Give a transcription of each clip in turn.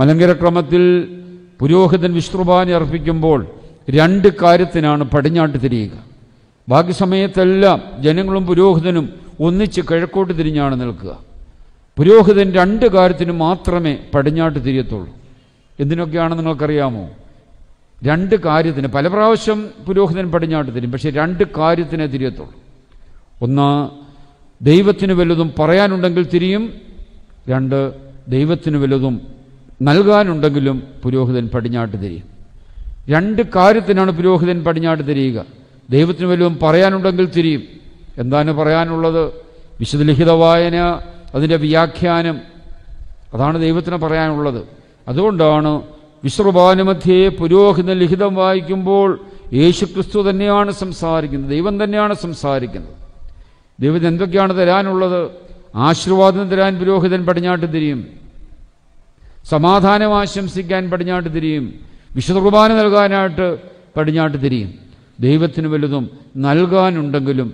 മലങ്കരക്രമത്തിൽ പുരോഹിതൻ വിഷ്ണുബാനെ അർപ്പിക്കുമ്പോൾ രണ്ട് കാര്യത്തിനാണ് പടിഞ്ഞാട്ട് തിരിയുക ബാക്കി സമയത്തെല്ലാം ജനങ്ങളും പുരോഹിതനും ഒന്നിച്ച് കിഴക്കോട്ട് തിരിഞ്ഞാണ് നിൽക്കുക പുരോഹിതൻ രണ്ട് കാര്യത്തിന് മാത്രമേ പടിഞ്ഞാട്ട് തിരിയത്തുള്ളൂ എന്തിനൊക്കെയാണ് നിങ്ങൾക്കറിയാമോ രണ്ട് കാര്യത്തിന് പല പ്രാവശ്യം പുരോഹിതൻ പടിഞ്ഞാട്ട് തിരിയും പക്ഷേ രണ്ട് കാര്യത്തിനെ തിരിയത്തുള്ളൂ ഒന്ന് ദൈവത്തിന് വലുതും പറയാനുണ്ടെങ്കിൽ തിരിയും രണ്ട് ദൈവത്തിന് വലുതും നൽകാനുണ്ടെങ്കിലും പുരോഹിതൻ പടിഞ്ഞാട്ട് തിരിയും രണ്ട് കാര്യത്തിനാണ് പുരോഹിതൻ പടിഞ്ഞാട്ട് തിരിയുക ദൈവത്തിന് വല്ലതും പറയാനുണ്ടെങ്കിൽ തിരിയും എന്താണ് പറയാനുള്ളത് വിശുദ്ധലിഖിത വായന അതിൻ്റെ വ്യാഖ്യാനം അതാണ് ദൈവത്തിന് പറയാനുള്ളത് അതുകൊണ്ടാണ് വിശ്രഭാനുമധ്യേ പുരോഹിതൻ ലിഖിതം വായിക്കുമ്പോൾ യേശു ക്രിസ്തു തന്നെയാണ് സംസാരിക്കുന്നത് ദൈവം തന്നെയാണ് സംസാരിക്കുന്നത് ദൈവത്തിന് എന്തൊക്കെയാണ് തരാനുള്ളത് ആശീർവാദം തരാൻ പുരോഹിതൻ പടിഞ്ഞാട്ട് തിരിയും സമാധാനം ആശംസിക്കാൻ പടിഞ്ഞാട്ട് തിരിയും വിശുദ്ധ കുർബാന നൽകാനായിട്ട് പടിഞ്ഞാട്ട് തിരിയും ദൈവത്തിന് വലുതും നൽകാനുണ്ടെങ്കിലും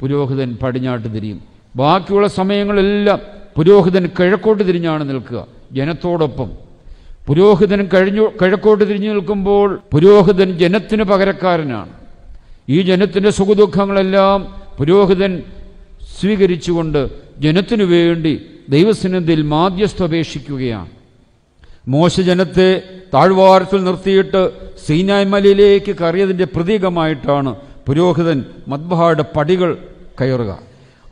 പുരോഹിതൻ പടിഞ്ഞാട്ട് തിരിയും ബാക്കിയുള്ള സമയങ്ങളെല്ലാം പുരോഹിതൻ കിഴക്കോട്ട് തിരിഞ്ഞാണ് നിൽക്കുക ജനത്തോടൊപ്പം പുരോഹിതൻ കഴിഞ്ഞു കിഴക്കോട്ട് തിരിഞ്ഞു നിൽക്കുമ്പോൾ പുരോഹിതൻ ജനത്തിന് പകരക്കാരനാണ് ഈ ജനത്തിൻ്റെ സുഖദുഃഖങ്ങളെല്ലാം പുരോഹിതൻ സ്വീകരിച്ചുകൊണ്ട് ജനത്തിനു വേണ്ടി ദൈവസന്നിധിയിൽ മാധ്യസ്ഥ അപേക്ഷിക്കുകയാണ് മോശ ജനത്തെ താഴ്വാരത്തിൽ നിർത്തിയിട്ട് സീനായ് മലയിലേക്ക് കയറിയതിൻ്റെ പ്രതീകമായിട്ടാണ് പുരോഹിതൻ മദ്ബഹയുടെ പടികൾ കയറുക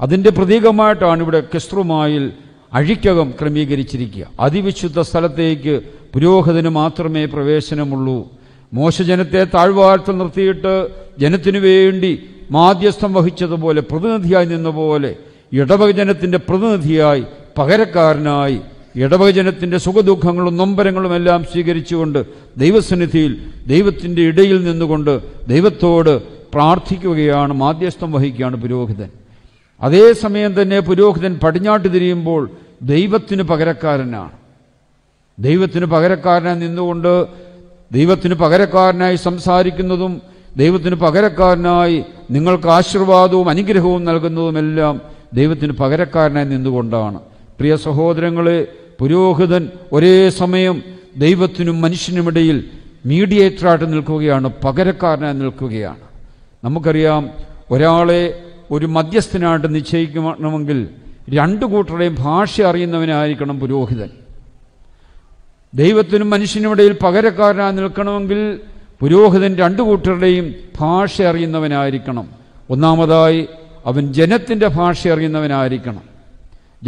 അതിൻ്റെ പ്രതീകമായിട്ടാണ് ഇവിടെ കിസ്റുമായിൽ അഴിക്കകം ക്രമീകരിച്ചിരിക്കുക അതിവിശുദ്ധ സ്ഥലത്തേക്ക് പുരോഹിതന് മാത്രമേ പ്രവേശനമുള്ളൂ മോശജനത്തെ താഴ്വാരത്തിൽ നിർത്തിയിട്ട് ജനത്തിനു വേണ്ടി മാധ്യസ്ഥം വഹിച്ചതുപോലെ പ്രതിനിധിയായി നിന്നപോലെ ഇടവക ജനത്തിൻ്റെ പ്രതിനിധിയായി പകരക്കാരനായി ഇടവചനത്തിൻ്റെ സുഖദുഃഖങ്ങളും നൊമ്പരങ്ങളും എല്ലാം സ്വീകരിച്ചുകൊണ്ട് ദൈവസന്നിധിയിൽ ദൈവത്തിൻ്റെ ഇടയിൽ നിന്നുകൊണ്ട് ദൈവത്തോട് പ്രാർത്ഥിക്കുകയാണ് മാധ്യസ്ഥം വഹിക്കുകയാണ് പുരോഹിതൻ അതേസമയം തന്നെ പുരോഹിതൻ പടിഞ്ഞാട്ട് തിരിയുമ്പോൾ ദൈവത്തിന് പകരക്കാരനാണ് ദൈവത്തിന് പകരക്കാരനായി നിന്നുകൊണ്ട് ദൈവത്തിന് പകരക്കാരനായി സംസാരിക്കുന്നതും ദൈവത്തിന് പകരക്കാരനായി നിങ്ങൾക്ക് ആശീർവാദവും അനുഗ്രഹവും നൽകുന്നതുമെല്ലാം ദൈവത്തിന് പകരക്കാരനായി നിന്നുകൊണ്ടാണ് പ്രിയ സഹോദരങ്ങളെ പുരോഹിതൻ ഒരേ സമയം ദൈവത്തിനും മനുഷ്യനുമിടയിൽ മീഡിയേറ്ററായിട്ട് നിൽക്കുകയാണ് പകരക്കാരനായി നിൽക്കുകയാണ് നമുക്കറിയാം ഒരാളെ ഒരു മധ്യസ്ഥനായിട്ട് നിശ്ചയിക്കണമെങ്കിൽ രണ്ടു കൂട്ടരുടെയും ഭാഷ അറിയുന്നവനായിരിക്കണം പുരോഹിതൻ ദൈവത്തിനും മനുഷ്യനുമിടയിൽ പകരക്കാരനായി നിൽക്കണമെങ്കിൽ പുരോഹിതൻ രണ്ടു കൂട്ടരുടെയും ഭാഷ അറിയുന്നവനായിരിക്കണം ഒന്നാമതായി അവൻ ജനത്തിൻ്റെ ഭാഷ അറിയുന്നവനായിരിക്കണം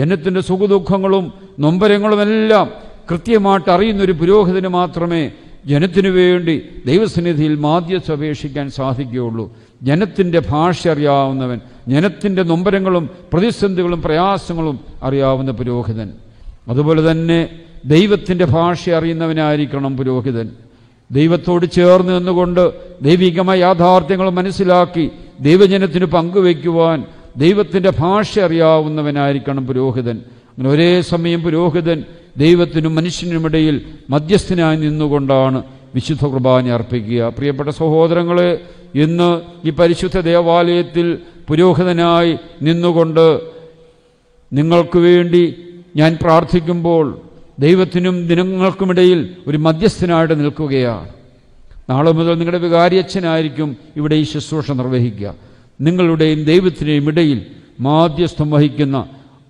ജനത്തിൻ്റെ സുഖദുഃഖങ്ങളും നൊമ്പരങ്ങളുമെല്ലാം കൃത്യമായിട്ട് അറിയുന്നൊരു പുരോഹിതന് മാത്രമേ ജനത്തിനു വേണ്ടി ദൈവസന്നിധിയിൽ മാധ്യസ് അപേക്ഷിക്കാൻ സാധിക്കുകയുള്ളൂ ജനത്തിൻ്റെ ഭാഷ അറിയാവുന്നവൻ ജനത്തിൻ്റെ നൊമ്പരങ്ങളും പ്രതിസന്ധികളും പ്രയാസങ്ങളും അറിയാവുന്ന പുരോഹിതൻ അതുപോലെ തന്നെ ദൈവത്തിൻ്റെ ഭാഷ അറിയുന്നവനായിരിക്കണം പുരോഹിതൻ ദൈവത്തോട് ചേർന്ന് നിന്നുകൊണ്ട് ദൈവികമായ യാഥാർത്ഥ്യങ്ങൾ മനസ്സിലാക്കി ദൈവജനത്തിന് പങ്കുവയ്ക്കുവാൻ ദൈവത്തിൻ്റെ ഭാഷ അറിയാവുന്നവനായിരിക്കണം പുരോഹിതൻ അങ്ങനെ ഒരേ സമയം പുരോഹിതൻ ദൈവത്തിനും മനുഷ്യനുമിടയിൽ മധ്യസ്ഥനായി നിന്നുകൊണ്ടാണ് വിശുദ്ധ കുർബാന അർപ്പിക്കുക പ്രിയപ്പെട്ട സഹോദരങ്ങളെ ഇന്ന് ഈ പരിശുദ്ധ ദേവാലയത്തിൽ പുരോഹിതനായി നിന്നുകൊണ്ട് നിങ്ങൾക്ക് വേണ്ടി ഞാൻ പ്രാർത്ഥിക്കുമ്പോൾ ദൈവത്തിനും ദിനങ്ങൾക്കുമിടയിൽ ഒരു മധ്യസ്ഥനായിട്ട് നിൽക്കുകയാണ് നാളെ മുതൽ നിങ്ങളുടെ അച്ഛനായിരിക്കും ഇവിടെ ഈ ശുശ്രൂഷ നിർവഹിക്കുക നിങ്ങളുടെയും ദൈവത്തിനെയും ഇടയിൽ മാധ്യസ്ഥം വഹിക്കുന്ന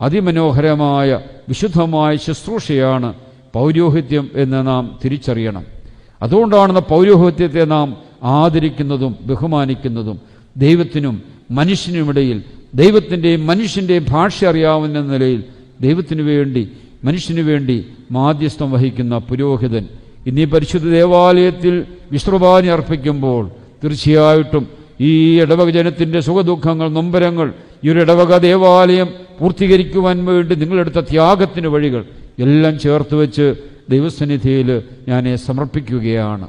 അതിമനോഹരമായ വിശുദ്ധമായ ശുശ്രൂഷയാണ് പൗരോഹിത്യം എന്ന് നാം തിരിച്ചറിയണം അതുകൊണ്ടാണ് പൗരോഹിത്യത്തെ നാം ആദരിക്കുന്നതും ബഹുമാനിക്കുന്നതും ദൈവത്തിനും മനുഷ്യനുമിടയിൽ ദൈവത്തിൻ്റെയും മനുഷ്യൻ്റെയും ഭാഷ അറിയാവുന്ന നിലയിൽ ദൈവത്തിനു വേണ്ടി മനുഷ്യനു വേണ്ടി മാധ്യസ്ഥം വഹിക്കുന്ന പുരോഹിതൻ ഇന്നീ പരിശുദ്ധ ദേവാലയത്തിൽ വിശ്രുപാനി അർപ്പിക്കുമ്പോൾ തീർച്ചയായിട്ടും ഈ ഇടവക ജനത്തിൻ്റെ സുഖദുഃഖങ്ങൾ നൊമ്പരങ്ങൾ ഈ ഒരു ഇടവക ദേവാലയം പൂർത്തീകരിക്കുവാൻ വേണ്ടി നിങ്ങളെടുത്ത ത്യാഗത്തിന് വഴികൾ എല്ലാം ചേർത്ത് വെച്ച് ദൈവസന്നിധിയിൽ ഞാൻ സമർപ്പിക്കുകയാണ്